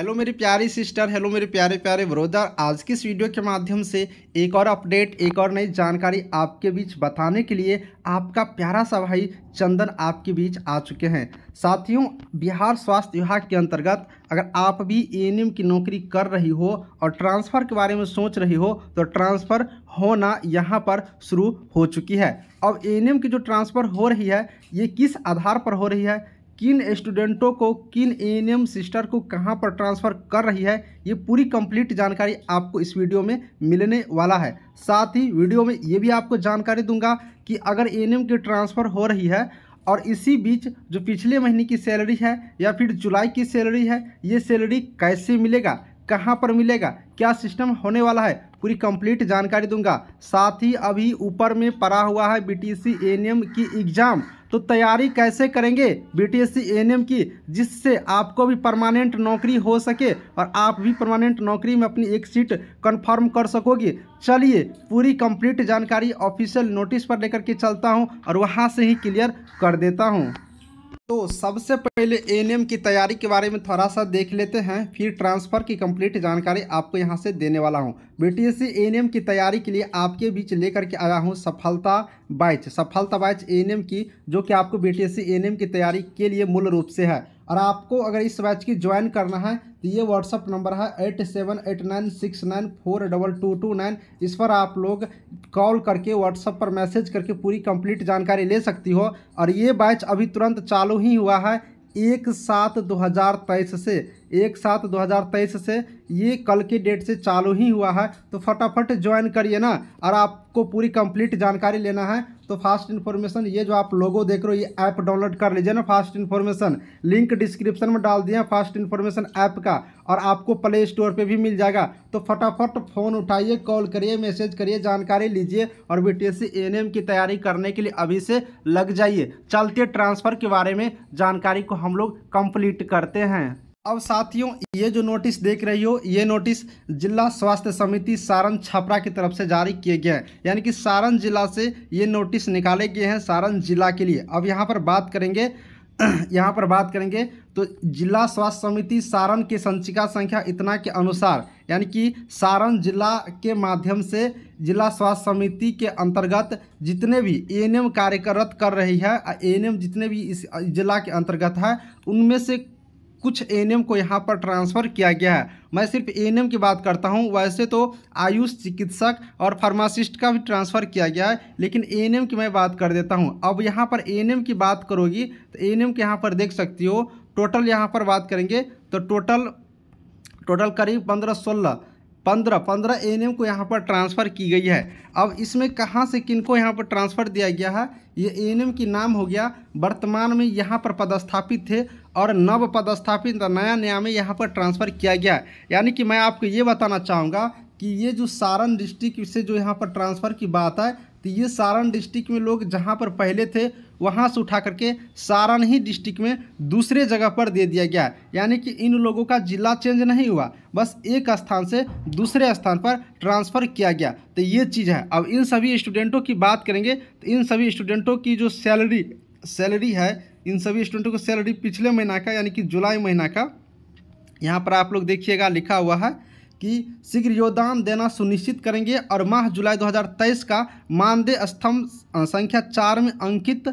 hello मेरी प्यारी sister hello मेरे प्यारे प्यारे ब्रोदर आज की इस वीडियो के माध्यम से एक और अपडेट एक और नई जानकारी आपके बीच बताने के लिए आपका प्यारा सा भाई चंदन आपके बीच आ चुके हैं साथियों बिहार स्वास्थ्य विभाग के अंतर्गत अगर आप भी ए की नौकरी कर रही हो और ट्रांसफ़र के बारे में सोच रही हो तो ट्रांसफ़र होना यहाँ पर शुरू हो चुकी है अब ए की जो ट्रांसफ़र हो रही है ये किस आधार पर हो रही है किन स्टूडेंटों को किन ए सिस्टर को कहाँ पर ट्रांसफ़र कर रही है ये पूरी कंप्लीट जानकारी आपको इस वीडियो में मिलने वाला है साथ ही वीडियो में ये भी आपको जानकारी दूंगा कि अगर ए की ट्रांसफ़र हो रही है और इसी बीच जो पिछले महीने की सैलरी है या फिर जुलाई की सैलरी है ये सैलरी कैसे मिलेगा कहाँ पर मिलेगा क्या सिस्टम होने वाला है पूरी कंप्लीट जानकारी दूंगा साथ ही अभी ऊपर में पड़ा हुआ है बीटीसी एएनएम की एग्ज़ाम तो तैयारी कैसे करेंगे बीटीएससी एएनएम की जिससे आपको भी परमानेंट नौकरी हो सके और आप भी परमानेंट नौकरी में अपनी एक सीट कंफर्म कर सकोगे चलिए पूरी कंप्लीट जानकारी ऑफिशियल नोटिस पर लेकर के चलता हूं और वहां से ही क्लियर कर देता हूं तो सबसे पहले एएनएम की तैयारी के बारे में थोड़ा सा देख लेते हैं फिर ट्रांसफ़र की कंप्लीट जानकारी आपको यहां से देने वाला हूं बीटीएससी एएनएम की तैयारी के लिए आपके बीच लेकर के आया हूँ सफलता बैच सफलता बैच एएनएम की जो कि आपको बीटीएससी एएनएम की तैयारी के लिए मूल रूप से है और आपको अगर इस बैच की ज्वाइन करना है तो ये व्हाट्सअप नंबर है eight seven eight nine six nine four double two two nine इस पर आप लोग कॉल करके व्हाट्सअप पर मैसेज करके पूरी कंप्लीट जानकारी ले सकती हो और ये बैच अभी तुरंत चालू ही हुआ है एक सात दो हज़ार तेईस से एक सात दो हज़ार तेईस से ये कल के डेट से चालू ही हुआ है तो फटाफट ज्वाइन करिए ना और आपको पूरी कंप्लीट जानकारी लेना है तो फास्ट इन्फॉर्मेशन ये जो आप लोगों देख रहे हो ये ऐप डाउनलोड कर लीजिए ना फास्ट इन्फॉर्मेशन लिंक डिस्क्रिप्शन में डाल दिया फास्ट इन्फॉर्मेशन ऐप का और आपको प्ले स्टोर पे भी मिल जाएगा तो फटाफट फ़ोन उठाइए कॉल करिए मैसेज करिए जानकारी लीजिए और बी टी की तैयारी करने के लिए अभी से लग जाइए चलते ट्रांसफ़र के बारे में जानकारी को हम लोग कंप्लीट करते हैं अब साथियों ये जो नोटिस देख रही हो ये नोटिस जिला स्वास्थ्य समिति सारण छपरा की तरफ से जारी किए गए हैं यानी कि सारण जिला से ये नोटिस निकाले गए हैं सारण जिला के लिए अब यहाँ पर बात करेंगे यहाँ पर बात करेंगे तो जिला स्वास्थ्य समिति सारण के संचिका संख्या इतना के अनुसार यानी कि सारण जिला के माध्यम से जिला स्वास्थ्य समिति के अंतर्गत जितने भी एएनएम कार्यरत कर रही है एएनएम जितने भी इस जिला के अंतर्गत है उनमें से कुछ एएनएम को यहाँ पर ट्रांसफ़र किया गया है मैं सिर्फ एएनएम की बात करता हूँ वैसे तो आयुष चिकित्सक और फार्मासिस्ट का भी ट्रांसफ़र किया गया है लेकिन एएनएम की मैं बात कर देता हूँ अब यहाँ पर एएनएम की बात करोगी तो एएनएम के यहाँ पर देख सकती हो टोटल यहाँ पर बात करेंगे तो टोटल टोटल करीब पंद्रह सोलह पंद्रह पंद्रह एन को यहाँ पर ट्रांसफ़र की गई है अब इसमें कहाँ से किन को यहाँ पर ट्रांसफ़र दिया गया है ये एन की नाम हो गया वर्तमान में यहाँ पर पदस्थापित थे और नव पदस्थापित नया नया में यहाँ पर ट्रांसफ़र किया गया है यानी कि मैं आपको ये बताना चाहूँगा कि ये जो सारण डिस्ट्रिक्ट से जो यहाँ पर ट्रांसफ़र की बात है तो ये सारण डिस्ट्रिक्ट में लोग जहाँ पर पहले थे वहाँ से उठा करके सारण ही डिस्ट्रिक्ट में दूसरे जगह पर दे दिया गया यानी कि इन लोगों का जिला चेंज नहीं हुआ बस एक स्थान से दूसरे स्थान पर ट्रांसफ़र किया गया तो ये चीज़ है अब इन सभी स्टूडेंटों की बात करेंगे तो इन सभी स्टूडेंटों की जो सैलरी सैलरी है इन सभी स्टूडेंटों को सैलरी पिछले महीना का यानी कि जुलाई महीना का यहाँ पर आप लोग देखिएगा लिखा हुआ है कि शीघ्र योगदान देना सुनिश्चित करेंगे और माह जुलाई 2023 का मानदेय स्तंभ संख्या चार में अंकित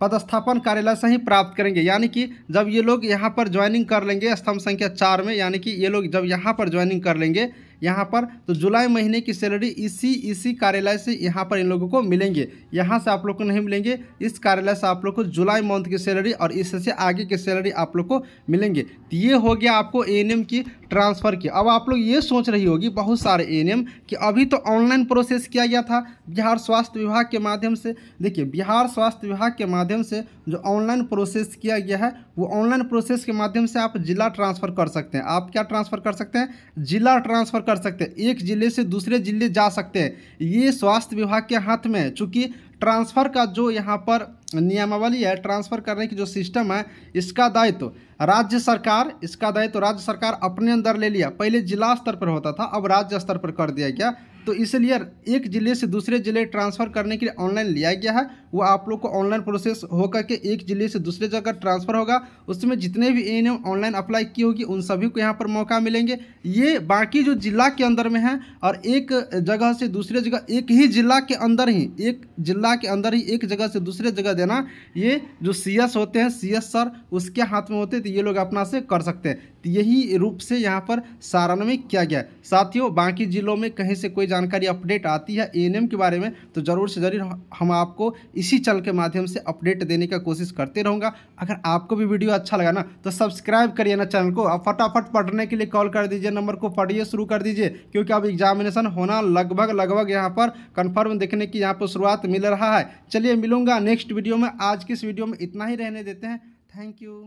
पदस्थापन कार्यालय से ही प्राप्त करेंगे यानी कि जब ये लोग यहाँ पर ज्वाइनिंग कर लेंगे स्तंभ संख्या चार में यानी कि ये लोग जब यहाँ पर ज्वाइनिंग कर लेंगे यहाँ पर तो जुलाई महीने की सैलरी इसी इसी कार्यालय से यहाँ पर इन लोगों को मिलेंगे यहाँ से आप लोग को नहीं मिलेंगे इस कार्यालय से आप लोग को जुलाई मंथ की सैलरी और इससे आगे की सैलरी आप लोग को मिलेंगे तो ये हो गया आपको ए की ट्रांसफ़र की अब आप लोग ये सोच रही होगी बहुत सारे ए कि अभी तो ऑनलाइन प्रोसेस किया गया था बिहार स्वास्थ्य विभाग के माध्यम से देखिए बिहार स्वास्थ्य विभाग के माध्यम से जो ऑनलाइन प्रोसेस किया गया है वो ऑनलाइन प्रोसेस के माध्यम से आप जिला ट्रांसफ़र कर सकते हैं आप क्या ट्रांसफ़र कर सकते हैं जिला ट्रांसफ़र कर सकते हैं एक ज़िले से दूसरे ज़िले जा सकते हैं ये स्वास्थ्य विभाग के हाथ में है चूँकि ट्रांसफ़र का जो यहाँ पर नियमावली है ट्रांसफ़र करने की जो सिस्टम है इसका दायित्व तो राज्य सरकार इसका दायित्व तो राज्य सरकार अपने अंदर ले लिया पहले जिला स्तर पर होता था अब राज्य स्तर पर कर दिया गया तो इसलिए एक ज़िले से दूसरे ज़िले ट्रांसफ़र करने के लिए ऑनलाइन लिया गया है वो आप लोग को ऑनलाइन प्रोसेस होकर के एक ज़िले से दूसरे जगह ट्रांसफ़र होगा उसमें जितने भी एन ऑनलाइन अप्लाई की होगी उन सभी को यहाँ पर मौका मिलेंगे ये बाकी जो जिला के अंदर में है और एक जगह से दूसरे जगह एक ही जिला के अंदर ही एक जिला के अंदर ही एक जगह से दूसरे जगह देना ये जो सी होते हैं सी सर उसके हाथ में होते तो ये लोग अपना से कर सकते हैं तो यही रूप से यहाँ पर सारण में किया गया साथियों बाकी जिलों में कहीं से कोई जानकारी अपडेट आती है ए के बारे में तो ज़रूर से ज़रूर हम आपको इसी चल के माध्यम से अपडेट देने का कोशिश करते रहूँगा अगर आपको भी वीडियो अच्छा लगा ना तो सब्सक्राइब करिए ना चैनल को और फटाफट पढ़ने के लिए कॉल कर दीजिए नंबर को पढ़िए शुरू कर दीजिए क्योंकि अब एग्जामिनेशन होना लगभग लगभग यहाँ पर कन्फर्म देखने की यहाँ पर शुरुआत मिल रहा है चलिए मिलूंगा नेक्स्ट वीडियो में आज के इस वीडियो में इतना ही रहने देते हैं थैंक यू